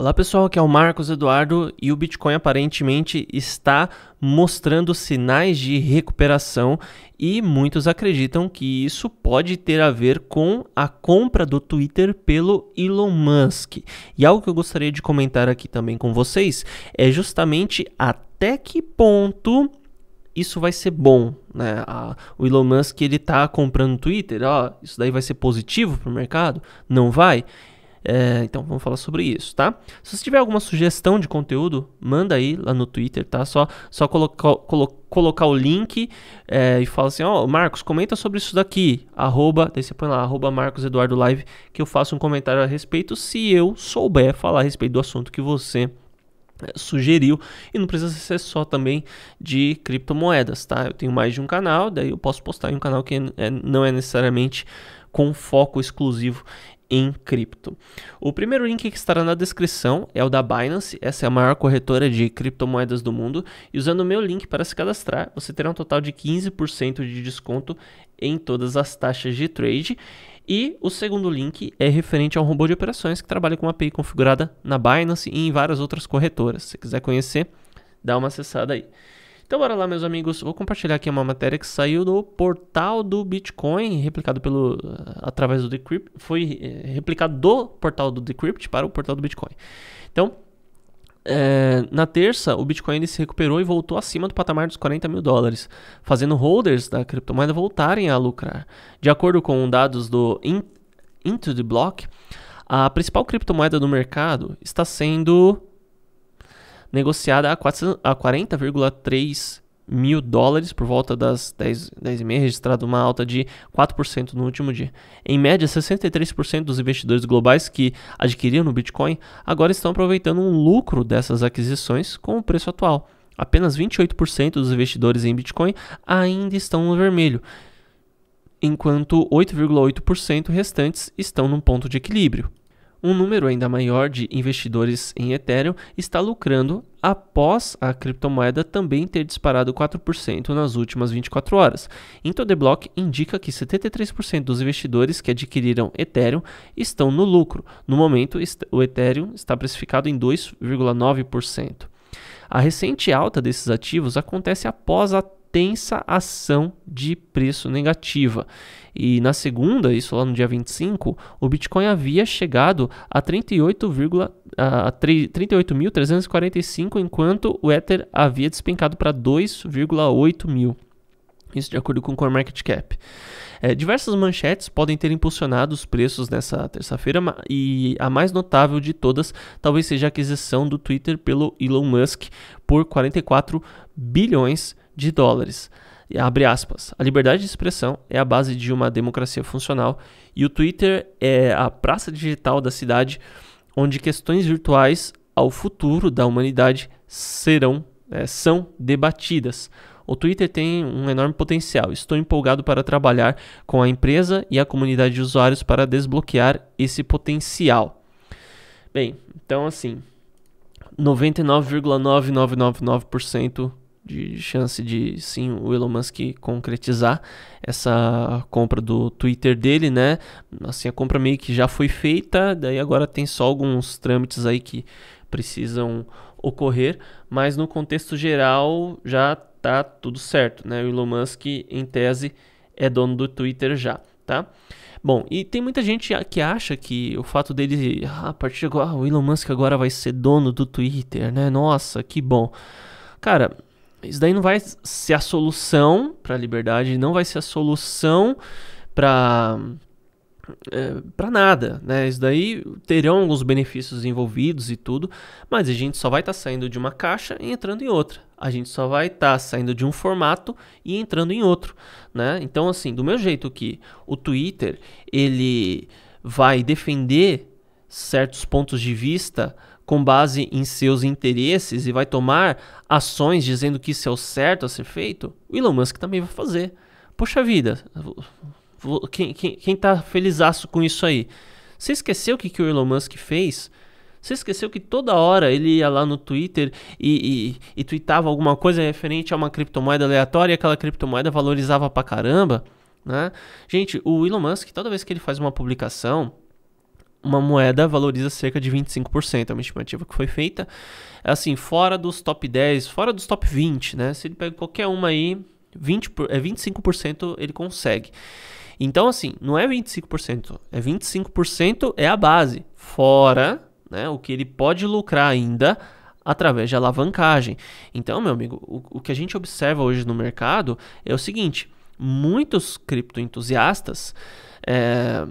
Olá pessoal, aqui é o Marcos Eduardo e o Bitcoin aparentemente está mostrando sinais de recuperação e muitos acreditam que isso pode ter a ver com a compra do Twitter pelo Elon Musk. E algo que eu gostaria de comentar aqui também com vocês é justamente até que ponto isso vai ser bom, né? o Elon Musk ele tá comprando Twitter, ó, isso daí vai ser positivo para o mercado? Não vai. É, então vamos falar sobre isso, tá? Se você tiver alguma sugestão de conteúdo, manda aí lá no Twitter, tá? Só, só colocar, colo, colocar o link é, e fala assim, ó, oh, Marcos, comenta sobre isso daqui, arroba, daí você põe lá, arroba Marcos Eduardo Live, que eu faço um comentário a respeito, se eu souber falar a respeito do assunto que você é, sugeriu e não precisa ser só também de criptomoedas, tá? Eu tenho mais de um canal, daí eu posso postar em um canal que é, não é necessariamente com foco exclusivo em cripto. O primeiro link que estará na descrição é o da Binance, essa é a maior corretora de criptomoedas do mundo, e usando o meu link para se cadastrar, você terá um total de 15% de desconto em todas as taxas de trade. E o segundo link é referente a um robô de operações que trabalha com uma API configurada na Binance e em várias outras corretoras. Se quiser conhecer, dá uma acessada aí. Então bora lá, meus amigos. Vou compartilhar aqui uma matéria que saiu do portal do Bitcoin, replicado pelo eh, através do Decrypt, foi eh, replicado do portal do Decrypt para o portal do Bitcoin. Então, é, na terça, o Bitcoin se recuperou e voltou acima do patamar dos 40 mil dólares, fazendo holders da criptomoeda voltarem a lucrar. De acordo com dados do In Into the Block, a principal criptomoeda do mercado está sendo negociada a, 400, a 40,3 mil dólares por volta das 10, 10 e meia, registrado uma alta de 4% no último dia. Em média, 63% dos investidores globais que adquiriram no Bitcoin agora estão aproveitando um lucro dessas aquisições com o preço atual. Apenas 28% dos investidores em Bitcoin ainda estão no vermelho, enquanto 8,8% restantes estão num ponto de equilíbrio um número ainda maior de investidores em Ethereum está lucrando após a criptomoeda também ter disparado 4% nas últimas 24 horas. Então, indica que 73% dos investidores que adquiriram Ethereum estão no lucro. No momento, o Ethereum está precificado em 2,9%. A recente alta desses ativos acontece após a intensa ação de preço negativa. E na segunda, isso lá no dia 25, o Bitcoin havia chegado a 38,345, 38 enquanto o Ether havia despencado para 2,8 mil. Isso de acordo com o CoinMarketCap. É, diversas manchetes podem ter impulsionado os preços nessa terça-feira e a mais notável de todas talvez seja a aquisição do Twitter pelo Elon Musk por 44 bilhões de de dólares. Abre aspas. A liberdade de expressão é a base de uma democracia funcional e o Twitter é a praça digital da cidade onde questões virtuais ao futuro da humanidade serão é, são debatidas. O Twitter tem um enorme potencial. Estou empolgado para trabalhar com a empresa e a comunidade de usuários para desbloquear esse potencial. Bem, então assim, 99,9999% de chance de sim o Elon Musk concretizar essa compra do Twitter dele, né? Assim, a compra meio que já foi feita, daí agora tem só alguns trâmites aí que precisam ocorrer, mas no contexto geral já tá tudo certo, né? O Elon Musk em tese é dono do Twitter já, tá? Bom, e tem muita gente que acha que o fato dele, ah, a partir de agora, o Elon Musk agora vai ser dono do Twitter, né? Nossa, que bom. Cara, isso daí não vai ser a solução para a liberdade, não vai ser a solução para é, eh, para nada, né? Isso daí terão alguns benefícios envolvidos e tudo, mas a gente só vai estar tá saindo de uma caixa e entrando em outra. A gente só vai estar tá saindo de um formato e entrando em outro, né? Então, assim, do meu jeito que o Twitter ele vai defender certos pontos de vista com base em seus interesses e vai tomar ações dizendo que isso é o certo a ser feito, o Elon Musk também vai fazer. Poxa vida, quem, quem, quem tá felizaço com isso aí? Você esqueceu o que, que o Elon Musk fez? Você esqueceu que toda hora ele ia lá no Twitter e, e, e tweetava alguma coisa referente a uma criptomoeda aleatória e aquela criptomoeda valorizava pra caramba? Né? Gente, o Elon Musk, toda vez que ele faz uma publicação, uma moeda valoriza cerca de 25%, é uma estimativa que foi feita. É assim, fora dos top 10, fora dos top 20, né? Se ele pega qualquer uma aí, 20, é 25% ele consegue. Então, assim, não é 25%, é 25% é a base, fora né, o que ele pode lucrar ainda através de alavancagem. Então, meu amigo, o, o que a gente observa hoje no mercado é o seguinte: muitos criptoentusiastas é,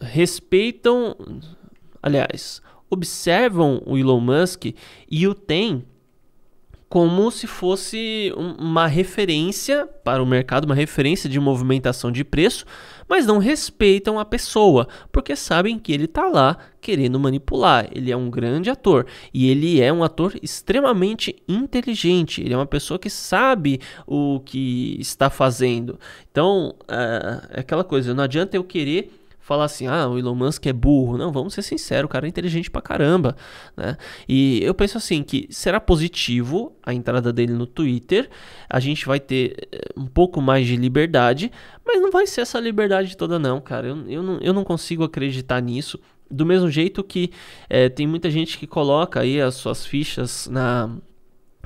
respeitam, aliás, observam o Elon Musk e o têm como se fosse uma referência para o mercado, uma referência de movimentação de preço, mas não respeitam a pessoa, porque sabem que ele está lá querendo manipular. Ele é um grande ator e ele é um ator extremamente inteligente. Ele é uma pessoa que sabe o que está fazendo. Então, é, é aquela coisa, não adianta eu querer falar assim, ah, o Elon Musk é burro. Não, vamos ser sinceros, o cara é inteligente pra caramba, né? E eu penso assim, que será positivo a entrada dele no Twitter, a gente vai ter eh, um pouco mais de liberdade, mas não vai ser essa liberdade toda não, cara. Eu, eu, não, eu não consigo acreditar nisso. Do mesmo jeito que é, tem muita gente que coloca aí as suas fichas na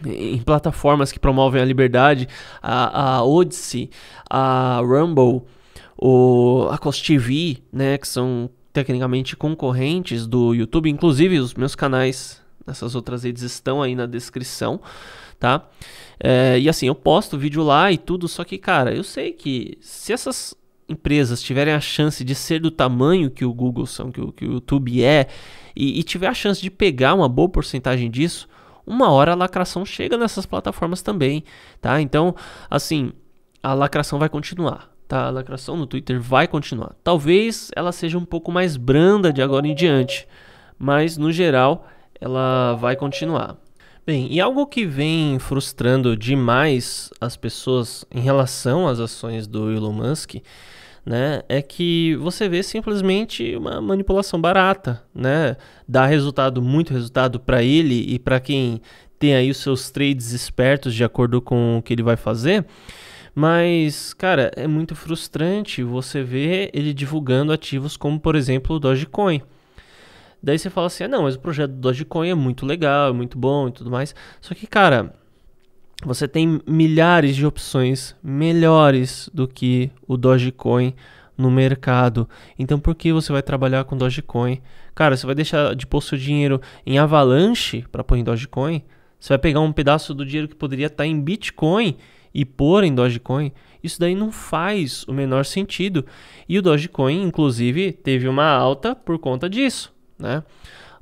em plataformas que promovem a liberdade, a, a Odyssey, a Rumble, o Acos TV, né, que são tecnicamente concorrentes do YouTube, inclusive os meus canais nessas outras redes estão aí na descrição, tá? É, e assim, eu posto vídeo lá e tudo, só que, cara, eu sei que se essas empresas tiverem a chance de ser do tamanho que o Google são, que o, que o YouTube é, e, e tiver a chance de pegar uma boa porcentagem disso, uma hora a lacração chega nessas plataformas também, tá? Então, assim, a lacração vai continuar a lacração no Twitter vai continuar. Talvez ela seja um pouco mais branda de agora em diante, mas no geral ela vai continuar. Bem, e algo que vem frustrando demais as pessoas em relação às ações do Elon Musk, né, é que você vê simplesmente uma manipulação barata, né? Dá resultado, muito resultado para ele e para quem tem aí os seus trades espertos de acordo com o que ele vai fazer. Mas, cara, é muito frustrante você ver ele divulgando ativos como, por exemplo, o Dogecoin. Daí você fala assim: ah, não, mas o projeto do Dogecoin é muito legal, é muito bom e tudo mais. Só que, cara, você tem milhares de opções melhores do que o Dogecoin no mercado. Então, por que você vai trabalhar com Dogecoin? Cara, você vai deixar de pôr seu dinheiro em Avalanche para pôr em Dogecoin? Você vai pegar um pedaço do dinheiro que poderia estar tá em Bitcoin e pôr em Dogecoin. Isso daí não faz o menor sentido. E o Dogecoin, inclusive, teve uma alta por conta disso, né?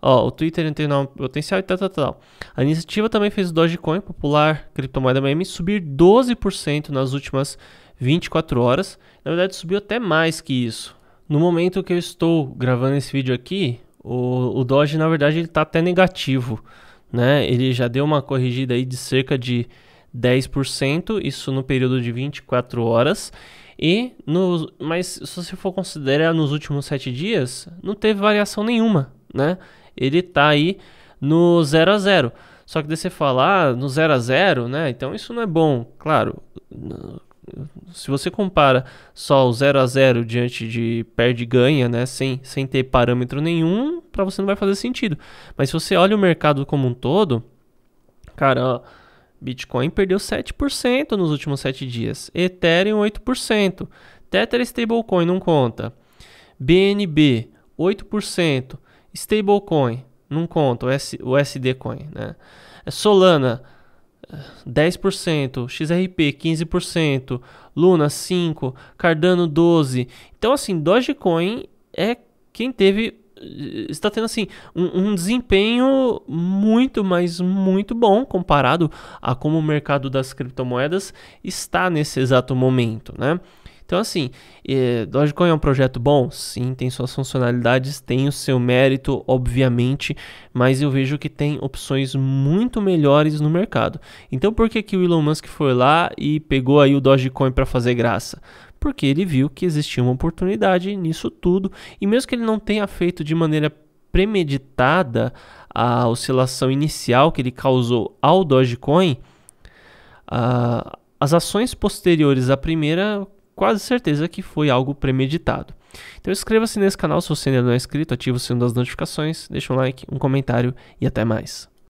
Ó, o Twitter tem um potencial e tal, tal, tal. A iniciativa também fez o Dogecoin, popular criptomoeda meme, subir 12% nas últimas 24 horas. Na verdade, subiu até mais que isso. No momento que eu estou gravando esse vídeo aqui, o, o Doge, na verdade, ele está até negativo né? Ele já deu uma corrigida aí de cerca de 10%, isso no período de 24 horas. E no, mas se você for considerar nos últimos 7 dias, não teve variação nenhuma, né? Ele tá aí no 0 a 0. Só que de você falar ah, no 0 a 0, né? Então isso não é bom. Claro, se você compara só o 0 a 0 diante de perde ganha, né, sem, sem ter parâmetro nenhum, para você não vai fazer sentido. Mas se você olha o mercado como um todo, cara, ó, Bitcoin perdeu 7% nos últimos 7 dias, Ethereum 8%, Tether stablecoin não conta. BNB 8%, stablecoin não conta, o, S, o SD coin, né? Solana 10%, XRP 15%, Luna 5%, Cardano 12%. Então, assim, Dogecoin é quem teve. Está tendo assim um, um desempenho muito, mas muito bom comparado a como o mercado das criptomoedas está nesse exato momento, né? Então, assim, é, Dogecoin é um projeto bom? Sim, tem suas funcionalidades, tem o seu mérito, obviamente, mas eu vejo que tem opções muito melhores no mercado. Então, por que, que o Elon Musk foi lá e pegou aí o Dogecoin para fazer graça? Porque ele viu que existia uma oportunidade nisso tudo, e mesmo que ele não tenha feito de maneira premeditada a oscilação inicial que ele causou ao Dogecoin, uh, as ações posteriores à primeira quase certeza que foi algo premeditado. Então inscreva-se nesse canal se você ainda não é inscrito, ativa o sino das notificações, deixa um like, um comentário e até mais.